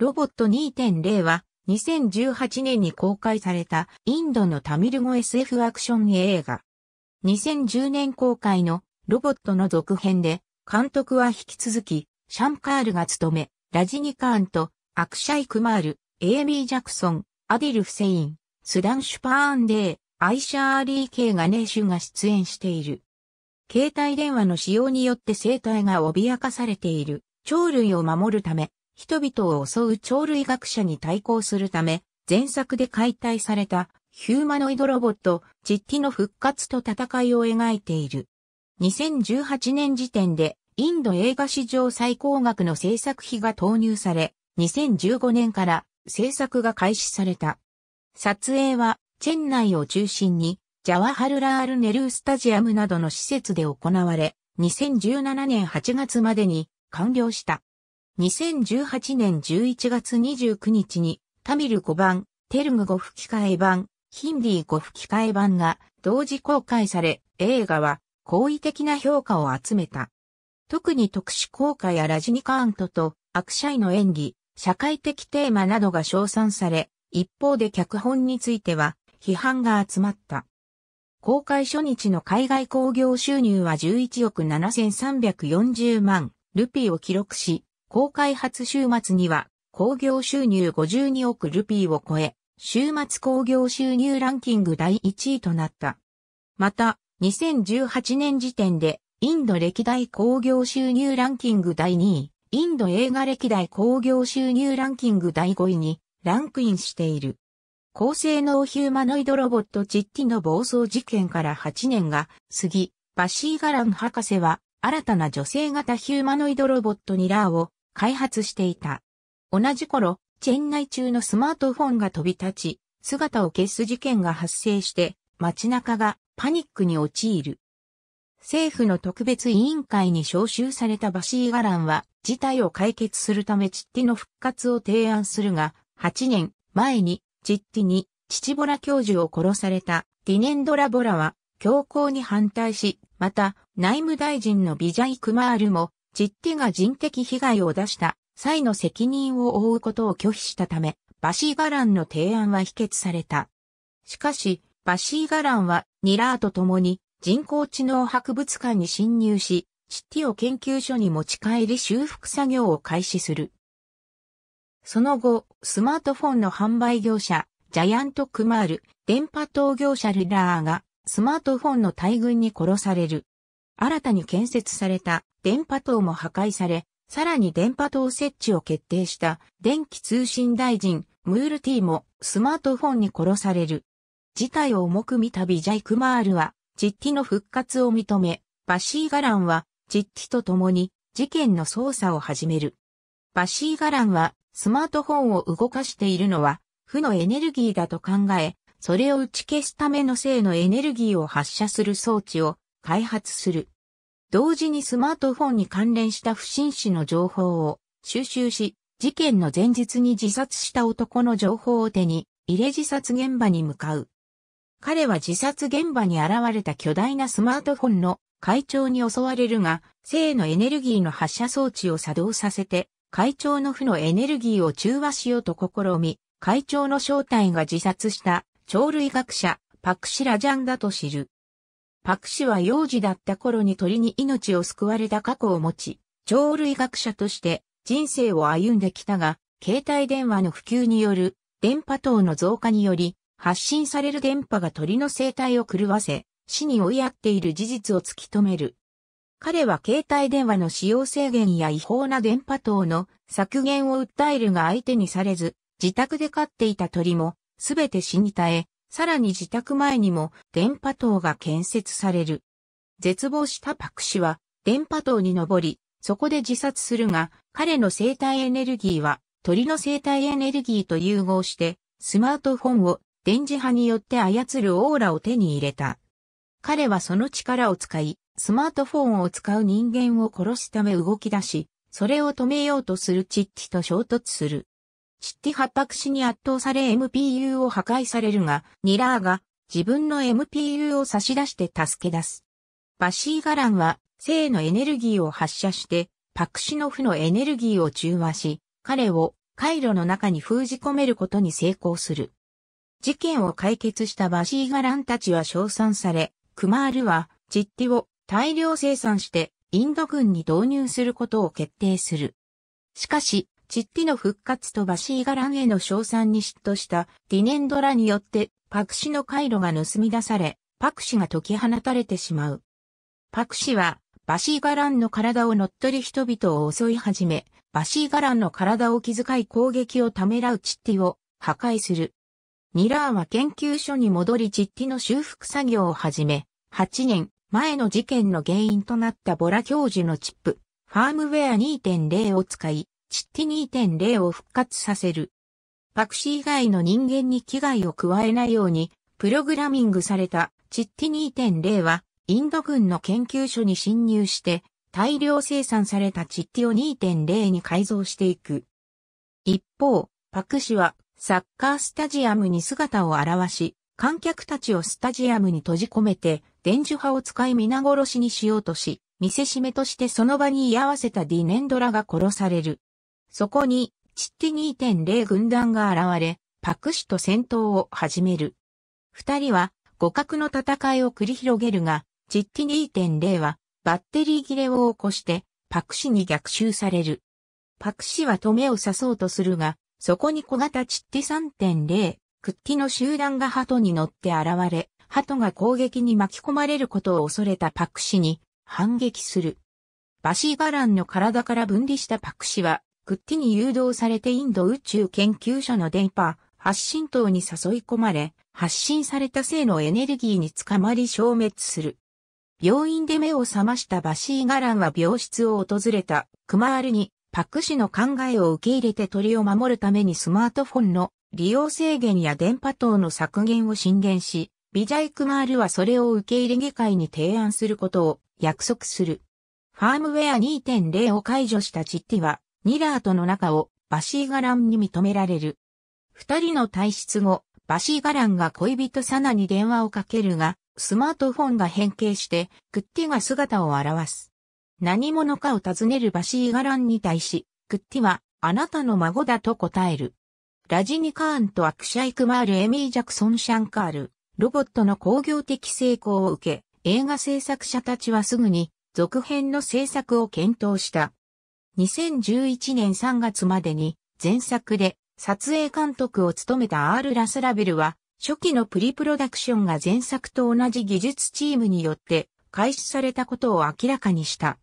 ロボット2.0は2018年に公開されたインドのタミル語 SF アクション映画。2010年公開のロボットの続編で監督は引き続きシャンカールが務め、ラジニカーンとアクシャイ・クマール、エイミー・ジャクソン、アディル・フセイン、スダンシュパーンデー、アイシャーリー・ケイガネーシュが出演している。携帯電話の使用によって生態が脅かされている鳥類を守るため、人々を襲う鳥類学者に対抗するため、前作で解体されたヒューマノイドロボット、チッティの復活と戦いを描いている。2018年時点でインド映画史上最高額の制作費が投入され、2015年から制作が開始された。撮影はチェン内を中心にジャワハルラールネルースタジアムなどの施設で行われ、2017年8月までに完了した。2018年11月29日に、タミル5番、テルム5吹き替え版、ヒンディー吹き替え版が同時公開され、映画は好意的な評価を集めた。特に特殊効果やラジニカーントとアクシャイの演技、社会的テーマなどが称賛され、一方で脚本については批判が集まった。公開初日の海外興行収入は11億7340万ルピーを記録し、公開発週末には、工業収入52億ルピーを超え、週末工業収入ランキング第1位となった。また、2018年時点で、インド歴代工業収入ランキング第2位、インド映画歴代工業収入ランキング第5位にランクインしている。高性能ヒューマノイドロボットチッティの暴走事件から8年が過ぎ、バシーガラン博士は新たな女性型ヒューマノイドロボットニラーを開発していた。同じ頃、チェン内中のスマートフォンが飛び立ち、姿を消す事件が発生して街中がパニックに陥る。政府の特別委員会に招集されたバシーガランは事態を解決するためチッティの復活を提案するが、8年前にチッティにチチボラ教授を殺されたディネンドラボラは強行に反対し、また内務大臣のビジャイ・クマールも実地が人的被害を出した際の責任を負うことを拒否したため、バシーガランの提案は否決された。しかし、バシーガランはニラーと共に人工知能博物館に侵入し、チッティを研究所に持ち帰り修復作業を開始する。その後、スマートフォンの販売業者、ジャイアント・クマール、電波塔業者ルラーが、スマートフォンの大群に殺される。新たに建設された電波塔も破壊され、さらに電波塔設置を決定した電気通信大臣ムールティもスマートフォンに殺される。事態を重く見たビジャイクマールは、チッティの復活を認め、バシーガランは、チッティと共に事件の捜査を始める。バシーガランは、スマートフォンを動かしているのは、負のエネルギーだと考え、それを打ち消すための性のエネルギーを発射する装置を開発する。同時にスマートフォンに関連した不審死の情報を収集し、事件の前日に自殺した男の情報を手に入れ自殺現場に向かう。彼は自殺現場に現れた巨大なスマートフォンの会長に襲われるが、性のエネルギーの発射装置を作動させて、会長の負のエネルギーを中和しようと試み、会長の正体が自殺した、鳥類学者、パクシラジャンだと知る。パク氏は幼児だった頃に鳥に命を救われた過去を持ち、鳥類学者として人生を歩んできたが、携帯電話の普及による電波等の増加により、発信される電波が鳥の生態を狂わせ、死に追いやっている事実を突き止める。彼は携帯電話の使用制限や違法な電波等の削減を訴えるが相手にされず、自宅で飼っていた鳥も、すべて死に絶え、さらに自宅前にも電波塔が建設される。絶望したパク氏は電波塔に登り、そこで自殺するが、彼の生体エネルギーは鳥の生体エネルギーと融合して、スマートフォンを電磁波によって操るオーラを手に入れた。彼はその力を使い、スマートフォンを使う人間を殺すため動き出し、それを止めようとするチッチと衝突する。チッティハタクシに圧倒され MPU を破壊されるが、ニラーが自分の MPU を差し出して助け出す。バシーガランは、性のエネルギーを発射して、パクシノフのエネルギーを中和し、彼を回路の中に封じ込めることに成功する。事件を解決したバシーガランたちは称賛され、クマールは、チッティを大量生産して、インド軍に導入することを決定する。しかし、チッティの復活とバシーガランへの称賛に嫉妬したディネンドラによってパクシの回路が盗み出され、パクシが解き放たれてしまう。パクシはバシーガランの体を乗っ取り人々を襲い始め、バシーガランの体を気遣い攻撃をためらうチッティを破壊する。ニラーは研究所に戻りチッティの修復作業を始め、8年前の事件の原因となったボラ教授のチップ、ファームウェア2.0を使い、チッティ2.0を復活させる。パクシー以外の人間に危害を加えないように、プログラミングされたチッティ2.0は、インド軍の研究所に侵入して、大量生産されたチッティを2.0に改造していく。一方、パク氏は、サッカースタジアムに姿を現し、観客たちをスタジアムに閉じ込めて、電磁波を使い皆殺しにしようとし、見せしめとしてその場に居合わせたディネンドラが殺される。そこに、チッティ2.0軍団が現れ、パクシと戦闘を始める。二人は互角の戦いを繰り広げるが、チッティ2.0はバッテリー切れを起こしてパクシに逆襲される。パクシは止めを刺そうとするが、そこに小型チッティ3.0、クッティの集団が鳩に乗って現れ、鳩が攻撃に巻き込まれることを恐れたパクシに反撃する。バシーガランの体から分離したパクシはクッティに誘導されてインド宇宙研究所の電波、発信塔に誘い込まれ、発信された性のエネルギーに捕まり消滅する。病院で目を覚ましたバシーガランは病室を訪れたクマールにパク氏の考えを受け入れて鳥を守るためにスマートフォンの利用制限や電波等の削減を進言し、ビジャイクマールはそれを受け入れ議会に提案することを約束する。ファームウェア2.0を解除したジッティはニラーとの仲をバシーガランに認められる。二人の退出後、バシーガランが恋人サナに電話をかけるが、スマートフォンが変形して、クッティが姿を現す。何者かを尋ねるバシーガランに対し、クッティは、あなたの孫だと答える。ラジニカーンとアクシャイクマール・エミー・ジャクソン・シャンカール、ロボットの工業的成功を受け、映画制作者たちはすぐに、続編の制作を検討した。2011年3月までに前作で撮影監督を務めた R ラスラベルは初期のプリプロダクションが前作と同じ技術チームによって開始されたことを明らかにした。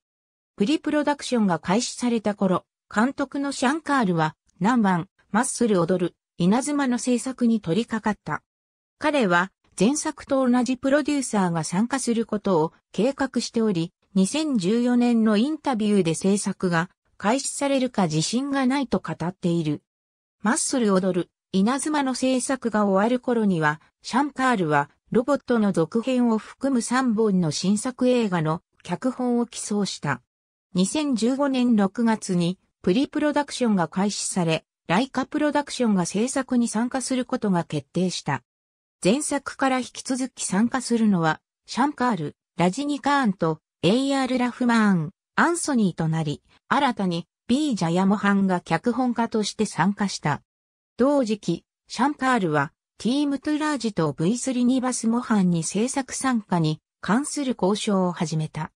プリプロダクションが開始された頃、監督のシャンカールは、何番マッスル踊る、稲妻の制作に取り掛かった。彼は、前作と同じプロデューサーが参加することを計画しており、2014年のインタビューで制作が開始されるか自信がないと語っている。マッスル踊る、稲妻の制作が終わる頃には、シャンカールはロボットの続編を含む3本の新作映画の脚本を寄贈した。2015年6月にプリプロダクションが開始され、ライカプロダクションが制作に参加することが決定した。前作から引き続き参加するのは、シャンカール、ラジニカーンと AR ラフマーン、アンソニーとなり、新たに B ジャヤモハンが脚本家として参加した。同時期、シャンパールはティームトゥラージと V スリニバスモハンに制作参加に関する交渉を始めた。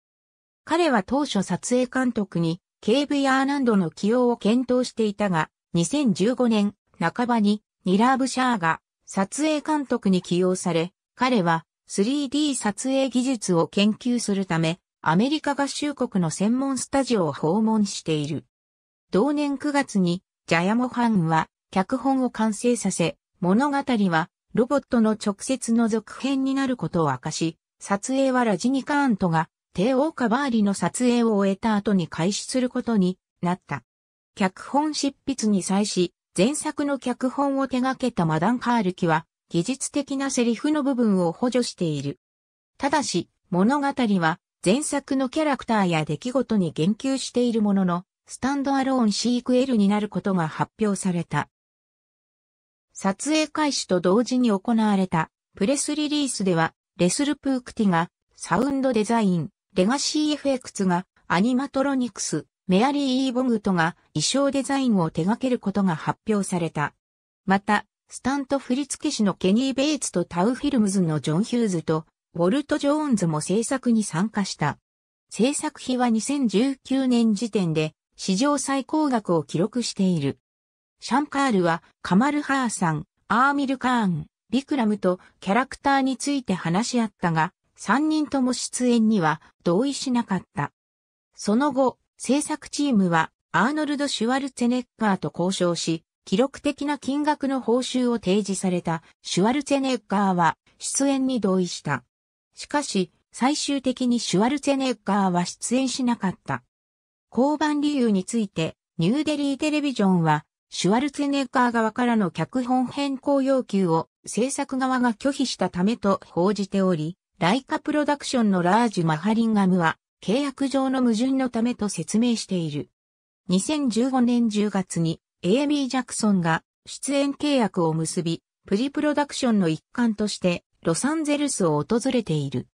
彼は当初撮影監督に KV r ーナンドの起用を検討していたが、2015年半ばにニラーブシャーが撮影監督に起用され、彼は 3D 撮影技術を研究するためアメリカ合衆国の専門スタジオを訪問している。同年9月に、ジャヤモハンは、脚本を完成させ、物語は、ロボットの直接の続編になることを明かし、撮影はラジニカーントが、帝王カバーリの撮影を終えた後に開始することになった。脚本執筆に際し、前作の脚本を手掛けたマダン・カールキは、技術的なセリフの部分を補助している。ただし、物語は前作のキャラクターや出来事に言及しているものの、スタンドアローンシークエルになることが発表された。撮影開始と同時に行われたプレスリリースでは、レスルプークティがサウンドデザイン、レガシー FX がアニマトロニクス、メアリー・イー・ボグトが衣装デザインを手掛けることが発表された。また、スタント振付師のケニー・ベイツとタウフィルムズのジョン・ヒューズとウォルト・ジョーンズも制作に参加した。制作費は2019年時点で史上最高額を記録している。シャンカールはカマル・ハーサン、アーミル・カーン、ビクラムとキャラクターについて話し合ったが、3人とも出演には同意しなかった。その後、制作チームはアーノルド・シュワルツェネッガーと交渉し、記録的な金額の報酬を提示されたシュワルツェネッガーは出演に同意した。しかし、最終的にシュワルツェネッガーは出演しなかった。降板理由について、ニューデリーテレビジョンは、シュワルツェネッガー側からの脚本変更要求を制作側が拒否したためと報じており、ライカプロダクションのラージ・マハリンガムは契約上の矛盾のためと説明している。2015年10月にエイミー・ジャクソンが出演契約を結び、プリプロダクションの一環としてロサンゼルスを訪れている。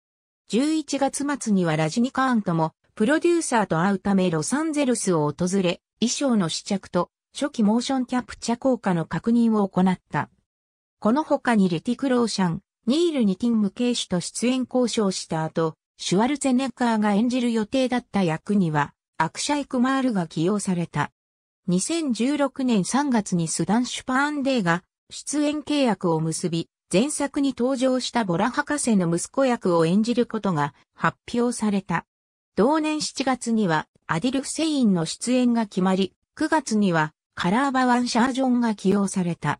11月末にはラジニカーンとも、プロデューサーと会うためロサンゼルスを訪れ、衣装の試着と初期モーションキャプチャ効果の確認を行った。この他にレティクローシャン、ニール・ニティンム警視と出演交渉した後、シュワルツェネッカーが演じる予定だった役には、アクシャイクマールが起用された。2016年3月にスダン・シュパーンデーが出演契約を結び、前作に登場したボラ博士の息子役を演じることが発表された。同年7月にはアディル・フセインの出演が決まり、9月にはカラーバワン・シャージョンが起用された。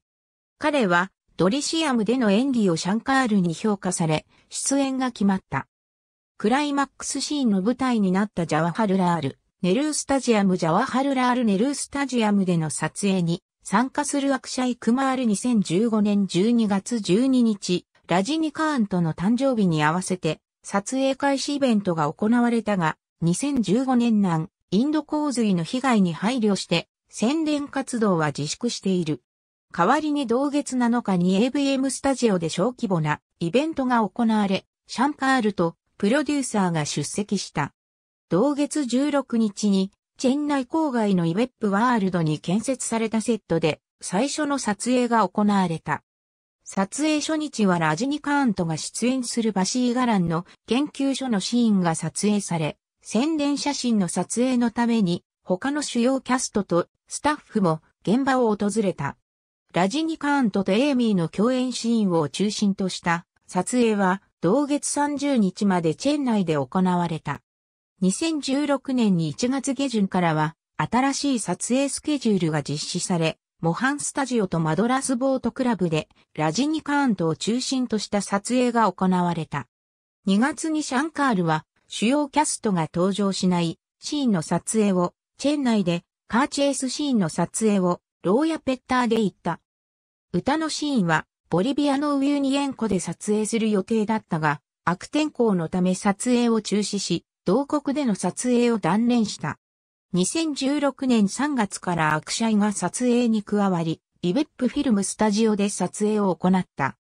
彼はドリシアムでの演技をシャンカールに評価され、出演が決まった。クライマックスシーンの舞台になったジャワハルラール、ネルースタジアムジャワハルラールネルースタジアムでの撮影に参加するアクシャイ・クマール2015年12月12日、ラジニカーンとの誕生日に合わせて、撮影開始イベントが行われたが、2015年南、インド洪水の被害に配慮して、宣伝活動は自粛している。代わりに同月7日に AVM スタジオで小規模なイベントが行われ、シャンカールとプロデューサーが出席した。同月16日にチェン内郊外のイベップワールドに建設されたセットで最初の撮影が行われた。撮影初日はラジニカーントが出演するバシーガランの研究所のシーンが撮影され、宣伝写真の撮影のために他の主要キャストとスタッフも現場を訪れた。ラジニカーントとエイミーの共演シーンを中心とした撮影は同月30日までチェン内で行われた。2016年に1月下旬からは、新しい撮影スケジュールが実施され、モハンスタジオとマドラスボートクラブで、ラジニカーントを中心とした撮影が行われた。2月にシャンカールは、主要キャストが登場しないシーンの撮影を、チェン内で、カーチェイスシーンの撮影を、ローヤペッターで行った。歌のシーンは、ボリビアのウユニエンコで撮影する予定だったが、悪天候のため撮影を中止し、同国での撮影を断念した。2016年3月からアクシャイが撮影に加わり、イベップフィルムスタジオで撮影を行った。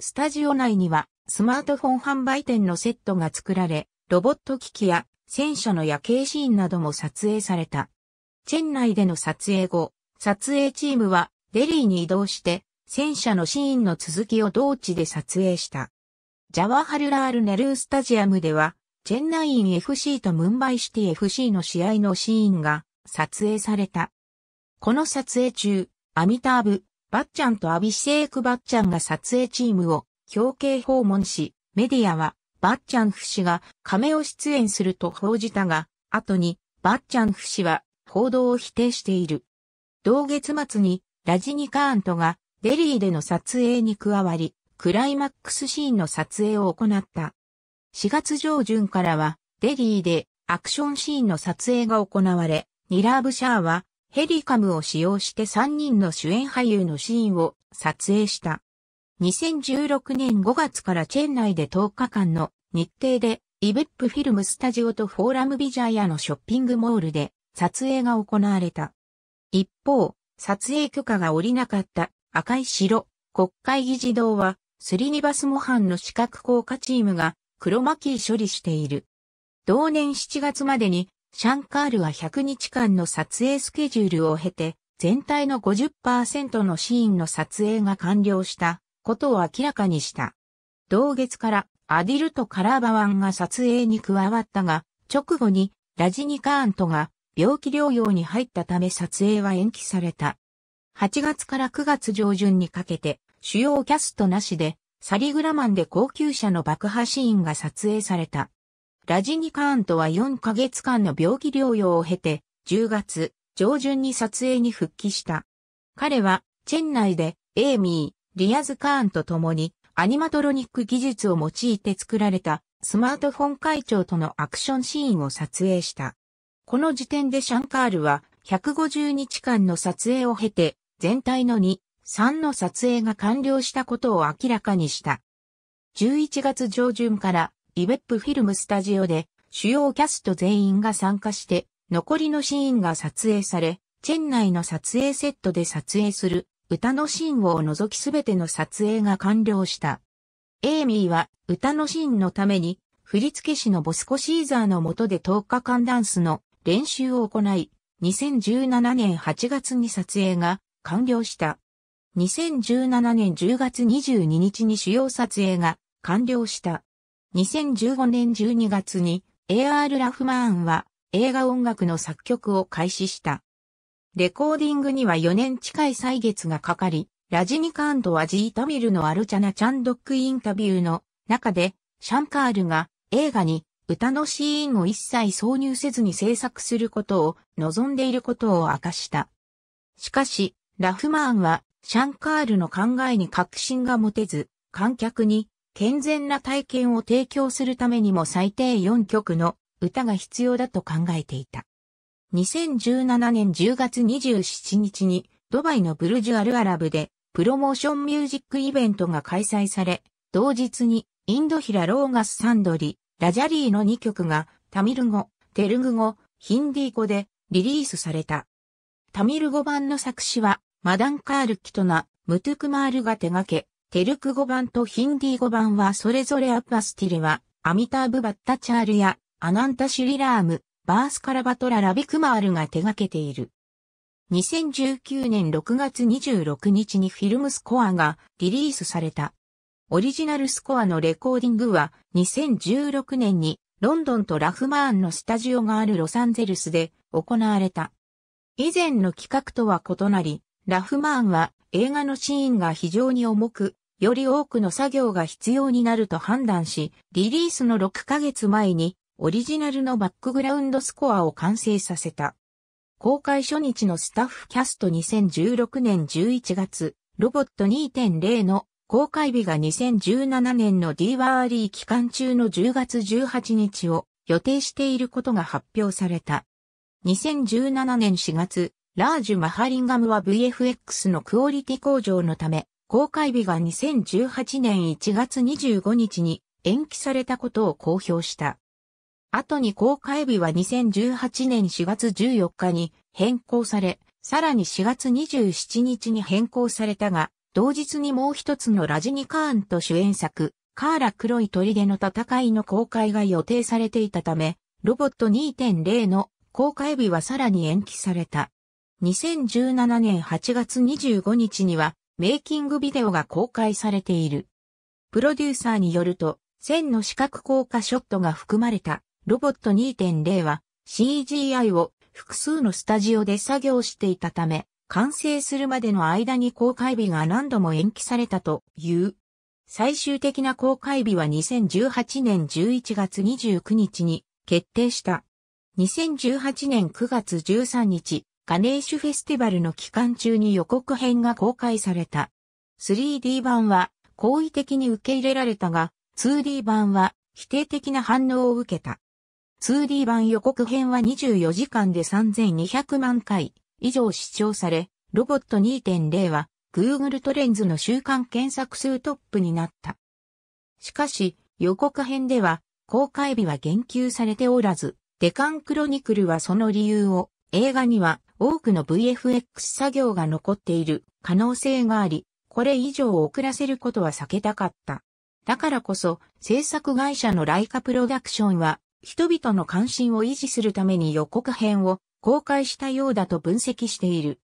スタジオ内にはスマートフォン販売店のセットが作られ、ロボット機器や戦車の夜景シーンなども撮影された。チェン内での撮影後、撮影チームはデリーに移動して戦車のシーンの続きを同地で撮影した。ジャワハルラールネルースタジアムではチェンナイン FC とムンバイシティ FC の試合のシーンが撮影された。この撮影中、アミターブ、バッチャンとアビシェイク・バッチャンが撮影チームを表敬訪問し、メディアはバッチャンフ氏が亀を出演すると報じたが、後にバッチャンフ氏は報道を否定している。同月末にラジニカーントがデリーでの撮影に加わり、クライマックスシーンの撮影を行った。4月上旬からは、デリーでアクションシーンの撮影が行われ、ニラーブシャーはヘリカムを使用して3人の主演俳優のシーンを撮影した。2016年5月からチェン内で10日間の日程で、イベップフィルムスタジオとフォーラムビジャヤのショッピングモールで撮影が行われた。一方、撮影許可が下りなかった赤い城国会議事堂はスリニバスモハンの資格効果チームが黒巻処理している。同年7月までに、シャンカールは100日間の撮影スケジュールを経て、全体の50%のシーンの撮影が完了したことを明らかにした。同月からアディルとカラーバワンが撮影に加わったが、直後にラジニカーントが病気療養に入ったため撮影は延期された。8月から9月上旬にかけて主要キャストなしでサリグラマンで高級車の爆破シーンが撮影された。ラジニ・カーンとは4ヶ月間の病気療養を経て、10月上旬に撮影に復帰した。彼は、チェン内で、エイミー、リアズ・カーンと共に、アニマトロニック技術を用いて作られた、スマートフォン会長とのアクションシーンを撮影した。この時点でシャンカールは、150日間の撮影を経て、全体の2、3の撮影が完了したことを明らかにした。11月上旬からリベップフィルムスタジオで主要キャスト全員が参加して残りのシーンが撮影され、チェン内の撮影セットで撮影する歌のシーンを除きすべての撮影が完了した。エイミーは歌のシーンのために振付師のボスコシーザーの下で10日間ダンスの練習を行い、2017年8月に撮影が完了した。2017年10月22日に主要撮影が完了した。2015年12月に AR ラフマーンは映画音楽の作曲を開始した。レコーディングには4年近い歳月がかかり、ラジニカーンとはジータミルのアルチャナチャンドックインタビューの中で、シャンカールが映画に歌のシーンを一切挿入せずに制作することを望んでいることを明かした。しかし、ラフマーンはシャンカールの考えに確信が持てず、観客に健全な体験を提供するためにも最低4曲の歌が必要だと考えていた。2017年10月27日にドバイのブルジュアルアラブでプロモーションミュージックイベントが開催され、同日にインドヒラローガスサンドリ、ラジャリーの2曲がタミル語、テルグ語、ヒンディー語でリリースされた。タミル語版の作詞はマダンカール・キトナ、ムトゥクマールが手掛け、テルク語版とヒンディー語版はそれぞれアッパスティルは、アミターブ・バッタチャールや、アナンタ・シュリラーム、バースカラバトラ・ラビクマールが手掛けている。2019年6月26日にフィルムスコアがリリースされた。オリジナルスコアのレコーディングは2016年にロンドンとラフマーンのスタジオがあるロサンゼルスで行われた。以前の企画とは異なり、ラフマーンは映画のシーンが非常に重く、より多くの作業が必要になると判断し、リリースの6ヶ月前にオリジナルのバックグラウンドスコアを完成させた。公開初日のスタッフキャスト2016年11月、ロボット2.0の公開日が2017年の D ワーリー期間中の10月18日を予定していることが発表された。2017年4月、ラージュ・マハリンガムは VFX のクオリティ向上のため、公開日が2018年1月25日に延期されたことを公表した。後に公開日は2018年4月14日に変更され、さらに4月27日に変更されたが、同日にもう一つのラジニカーンと主演作、カーラ黒いでの戦いの公開が予定されていたため、ロボット2.0の公開日はさらに延期された。2017年8月25日にはメイキングビデオが公開されている。プロデューサーによると、1000の視覚効果ショットが含まれたロボット2.0は CGI を複数のスタジオで作業していたため、完成するまでの間に公開日が何度も延期されたという。最終的な公開日は2018年11月29日に決定した。2018年9月13日、ガネーシュフェスティバルの期間中に予告編が公開された。3D 版は好意的に受け入れられたが、2D 版は否定的な反応を受けた。2D 版予告編は24時間で3200万回以上視聴され、ロボット2.0は Google トレンズの週間検索数トップになった。しかし、予告編では公開日は言及されておらず、デカンクロニクルはその理由を映画には多くの VFX 作業が残っている可能性があり、これ以上遅らせることは避けたかった。だからこそ、制作会社のライカプロダクションは、人々の関心を維持するために予告編を公開したようだと分析している。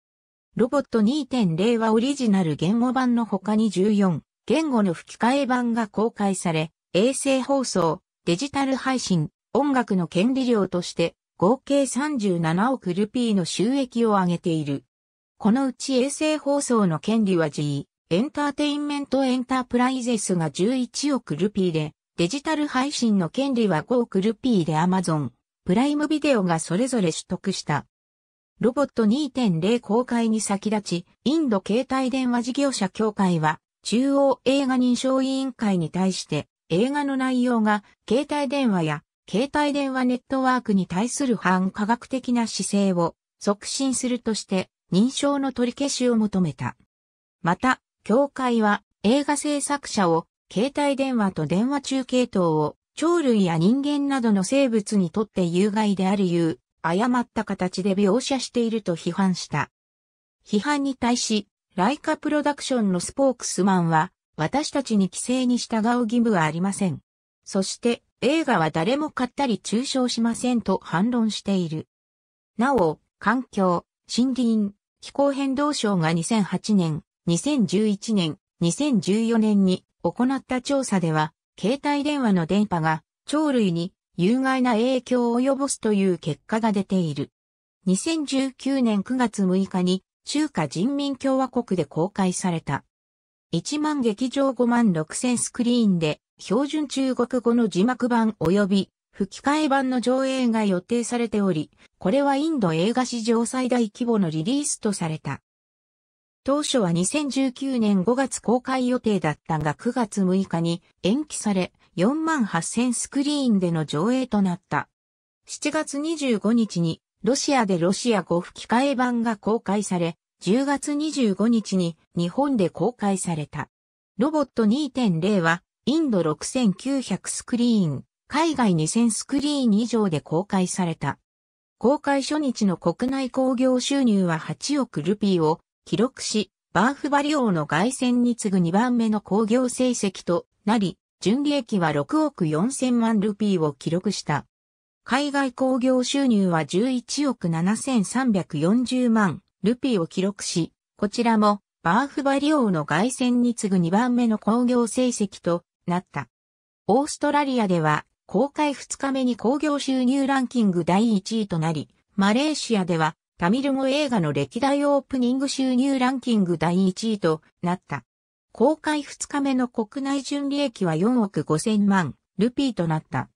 ロボット2.0はオリジナル言語版の他に14言語の吹き替え版が公開され、衛星放送、デジタル配信、音楽の権利料として合計37億ルピーの収益を上げている。このうち衛星放送の権利は G、エンターテインメントエンタープライゼスが11億ルピーで、デジタル配信の権利は5億ルピーで Amazon、プライムビデオがそれぞれ取得した。ロボット2.0公開に先立ち、インド携帯電話事業者協会は、中央映画認証委員会に対して、映画の内容が携帯電話や携帯電話ネットワークに対する反科学的な姿勢を促進するとして認証の取り消しを求めた。また、協会は映画制作者を携帯電話と電話中継等を鳥類や人間などの生物にとって有害であるいう誤った形で描写していると批判した。批判に対し、ライカプロダクションのスポークスマンは、私たちに規制に従う義務はありません。そして、映画は誰も買ったり中傷しませんと反論している。なお、環境、森林、気候変動省が2008年、2011年、2014年に行った調査では、携帯電話の電波が鳥類に有害な影響を及ぼすという結果が出ている。2019年9月6日に中華人民共和国で公開された。1万劇場5万6 0スクリーンで標準中国語の字幕版及び吹き替え版の上映が予定されており、これはインド映画史上最大規模のリリースとされた。当初は2019年5月公開予定だったが9月6日に延期され4万8000スクリーンでの上映となった。7月25日にロシアでロシア語吹き替え版が公開され、10月25日に日本で公開された。ロボット2.0はインド6900スクリーン、海外2000スクリーン以上で公開された。公開初日の国内興行収入は8億ルピーを記録し、バーフバリーの外線に次ぐ2番目の興行成績となり、純利益は6億4000万ルピーを記録した。海外興行収入は11億7340万ルピーを記録し、こちらもバーフバリーの外線に次ぐ2番目の興行成績となった。オーストラリアでは公開2日目に興行収入ランキング第1位となり、マレーシアではタミル語映画の歴代オープニング収入ランキング第1位となった。公開2日目の国内純利益は4億5千万ルピーとなった。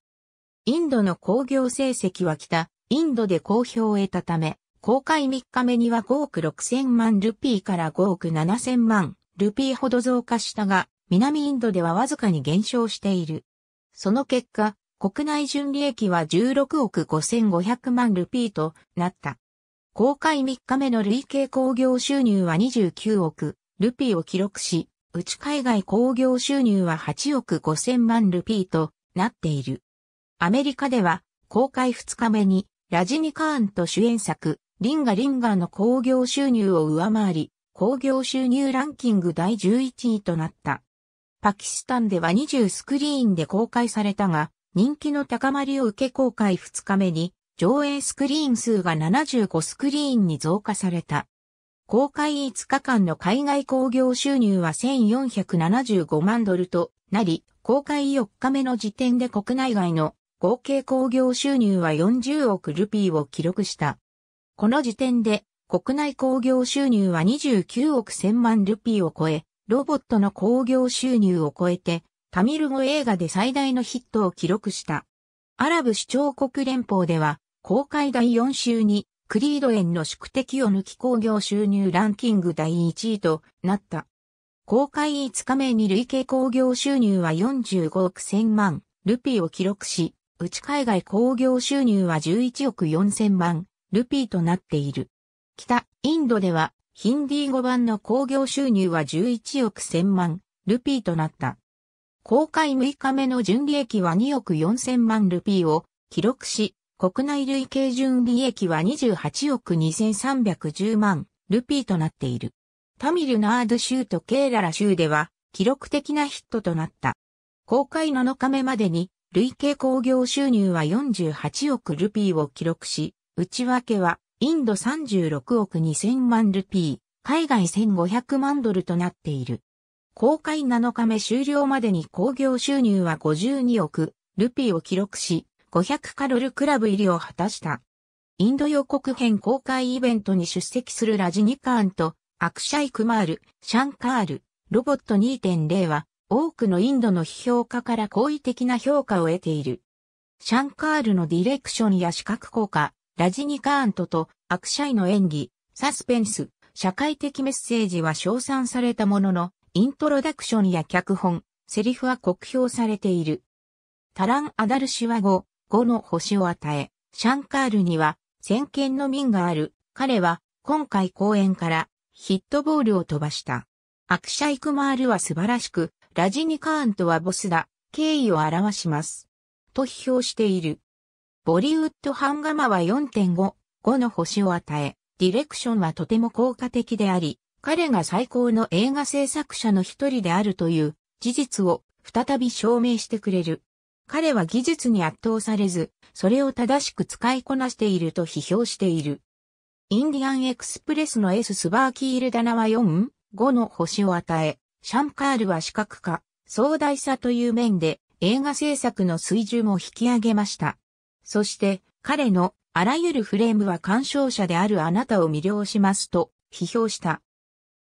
インドの興行成績は北、インドで好評を得たため、公開3日目には5億6千万ルピーから5億7千万ルピーほど増加したが、南インドではわずかに減少している。その結果、国内純利益は16億5500万ルピーとなった。公開3日目の累計興行収入は29億ルピーを記録し、うち海外興行収入は8億5000万ルピーとなっている。アメリカでは公開2日目にラジニカーンと主演作リンガリンガーの興行収入を上回り、興行収入ランキング第11位となった。パキスタンでは20スクリーンで公開されたが、人気の高まりを受け公開2日目に、上映スクリーン数が75スクリーンに増加された。公開5日間の海外興行収入は1475万ドルとなり、公開4日目の時点で国内外の合計興行収入は40億ルピーを記録した。この時点で国内興行収入は29億1000万ルピーを超え、ロボットの興行収入を超えて、タミル語映画で最大のヒットを記録した。アラブ首長国連邦では、公開第4週に、クリード園の宿敵を抜き興行収入ランキング第1位となった。公開5日目に累計興行収入は45億1000万ルピーを記録し、うち海外興行収入は11億4000万ルピーとなっている。北インドではヒンディー語版の興行収入は11億1000万ルピーとなった。公開6日目の純利益は2億4000万ルピーを記録し、国内累計純利益は28億2310万ルピーとなっている。タミルナード州とケーララ州では記録的なヒットとなった。公開7日目までに累計興行収入は48億ルピーを記録し、内訳はインド36億2000万ルピー、海外1500万ドルとなっている。公開7日目終了までに興行収入は52億ルピーを記録し、500カロルクラブ入りを果たした。インド予告編公開イベントに出席するラジニカーンとアクシャイ・クマール、シャンカール、ロボット2.0は多くのインドの批評家から好意的な評価を得ている。シャンカールのディレクションや視覚効果、ラジニカーントとアクシャイの演技、サスペンス、社会的メッセージは称賛されたものの、イントロダクションや脚本、セリフは酷評されている。タラン・アダルシは5、5の星を与え、シャンカールには、先見の民がある。彼は、今回公演から、ヒットボールを飛ばした。アクシャイクマールは素晴らしく、ラジニカーンとはボスだ、敬意を表します。と批評している。ボリウッドハンガマは4.5、5の星を与え、ディレクションはとても効果的であり、彼が最高の映画制作者の一人であるという事実を再び証明してくれる。彼は技術に圧倒されず、それを正しく使いこなしていると批評している。インディアンエクスプレスの S スバーキール棚は4、5の星を与え、シャンカールは視覚化、壮大さという面で映画制作の水準を引き上げました。そして彼のあらゆるフレームは鑑賞者であるあなたを魅了しますと批評した。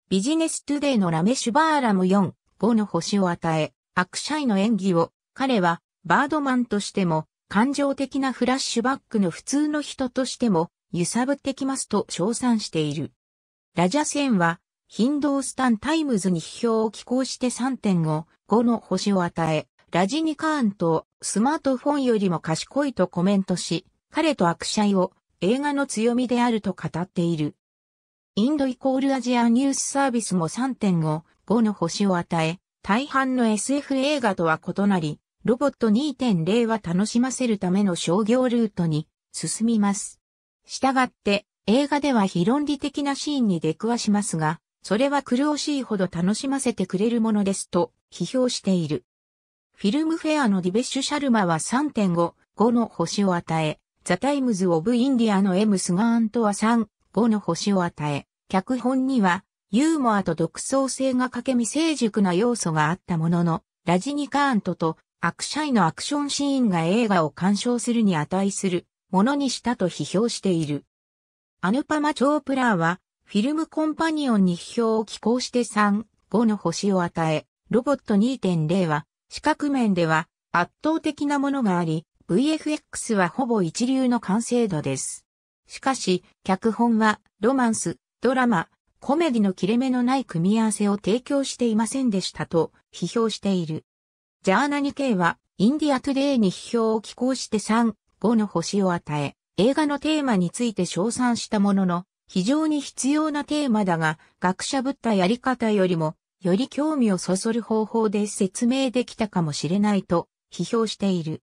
ビジネストゥデイのラメシュバーラム4、5の星を与え、アクシャイの演技を彼はバードマンとしても感情的なフラッシュバックの普通の人としても揺さぶってきますと称賛している。ラジャセンはヒンドースタンタイムズに批評を寄稿して3.5、5の星を与え、ラジニカーンとスマートフォンよりも賢いとコメントし、彼と握手を映画の強みであると語っている。インドイコールアジアニュースサービスも3.5、5の星を与え、大半の SF 映画とは異なり、ロボット2.0は楽しませるための商業ルートに進みます。したがって、映画では非論理的なシーンに出くわしますが、それは苦しいほど楽しませてくれるものですと批評している。フィルムフェアのディベッシュ・シャルマは3.5、5の星を与え、ザ・タイムズ・オブ・インディアのエム・スガーンとは3、5の星を与え、脚本には、ユーモアと独創性が欠け未成熟な要素があったものの、ラジニカーントとアクシャイのアクションシーンが映画を鑑賞するに値するものにしたと批評している。アヌパマ・チョープラーは、フィルムコンパニオンに批評を寄稿して3、5の星を与え、ロボット2.0は、視覚面では圧倒的なものがあり、VFX はほぼ一流の完成度です。しかし、脚本はロマンス、ドラマ、コメディの切れ目のない組み合わせを提供していませんでしたと批評している。ジャーナニイはインディアトゥデイに批評を寄稿して3、5の星を与え、映画のテーマについて称賛したものの、非常に必要なテーマだが、学者ぶったやり方よりもより興味をそそる方法で説明できたかもしれないと批評している。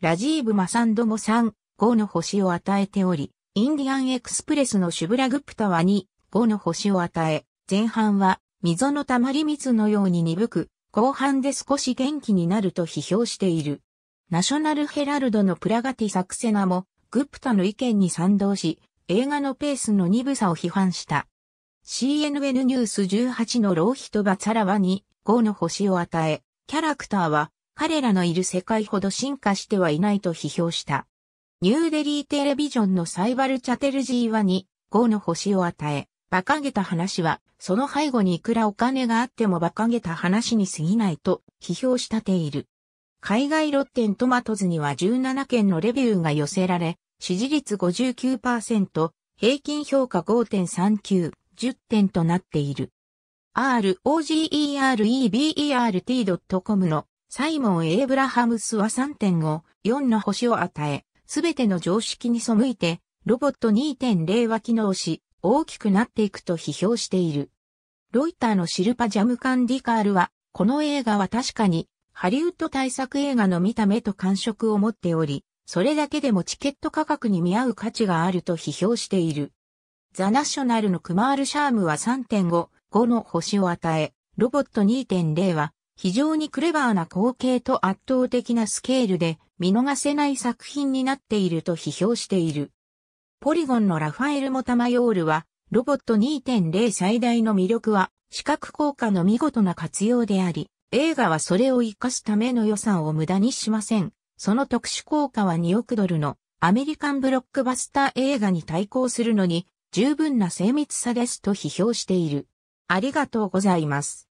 ラジーブ・マサンドも3、5の星を与えており、インディアンエクスプレスのシュブラグプタは2、5の星を与え、前半は溝の溜まり水のように鈍く、後半で少し元気になると批評している。ナショナルヘラルドのプラガティ・サクセナも、グプタの意見に賛同し、映画のペースの鈍さを批判した。CNN ニュース18の浪費とバツァラはに5の星を与え、キャラクターは彼らのいる世界ほど進化してはいないと批評した。ニューデリーテレビジョンのサイバルチャテルジーはに5の星を与え、馬鹿げた話は、その背後にいくらお金があっても馬鹿げた話に過ぎないと批評したている。海外ロッテントマトズには17件のレビューが寄せられ、支持率59%、平均評価5.39。10点となっている。rogerebert.com のサイモン・エイブラハムスは3を4の星を与え、すべての常識に背いて、ロボット2.0は機能し、大きくなっていくと批評している。ロイターのシルパ・ジャムカン・ディカールは、この映画は確かに、ハリウッド大作映画の見た目と感触を持っており、それだけでもチケット価格に見合う価値があると批評している。ザ・ナショナルのクマール・シャームは3.5、5の星を与え、ロボット2.0は非常にクレバーな光景と圧倒的なスケールで見逃せない作品になっていると批評している。ポリゴンのラファエル・モタマヨールは、ロボット2.0最大の魅力は、視覚効果の見事な活用であり、映画はそれを活かすための予算を無駄にしません。その特殊効果は2億ドルのアメリカンブロックバスター映画に対抗するのに十分な精密さですと批評している。ありがとうございます。